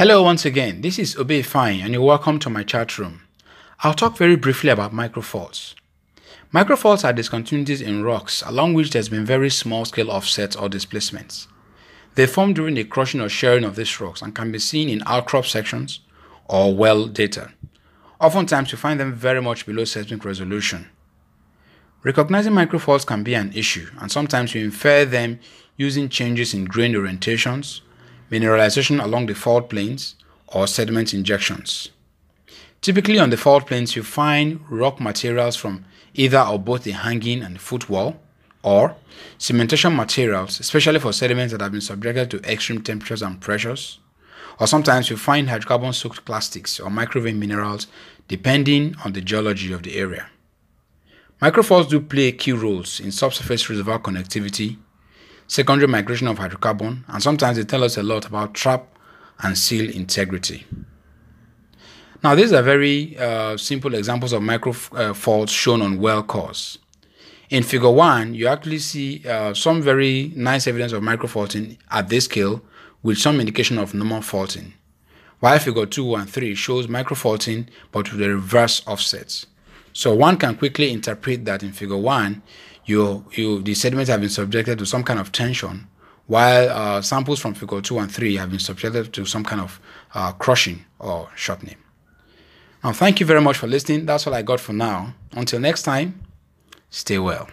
Hello once again, this is Obey Fine and you're welcome to my chat room. I'll talk very briefly about microfaults. Microfaults are discontinuities in rocks along which there's been very small scale offsets or displacements. They form during the crushing or shearing of these rocks and can be seen in outcrop sections or well data. Oftentimes you find them very much below seismic resolution. Recognizing microfaults can be an issue and sometimes you infer them using changes in grain orientations, mineralization along the fault planes, or sediment injections. Typically on the fault planes, you find rock materials from either or both the hanging and footwall, or cementation materials, especially for sediments that have been subjected to extreme temperatures and pressures, or sometimes you find hydrocarbon soaked plastics or microwave minerals depending on the geology of the area. Microfaults do play key roles in subsurface reservoir connectivity secondary migration of hydrocarbon, and sometimes they tell us a lot about trap and seal integrity. Now, these are very uh, simple examples of micro uh, faults shown on well cores. In figure 1, you actually see uh, some very nice evidence of micro faulting at this scale with some indication of normal faulting, while figure 2 and 3 shows micro faulting but with the reverse offsets. So one can quickly interpret that in figure 1, you, you, the sediments have been subjected to some kind of tension, while uh, samples from figure 2 and 3 have been subjected to some kind of uh, crushing or shortening. Now, thank you very much for listening. That's all I got for now. Until next time, stay well.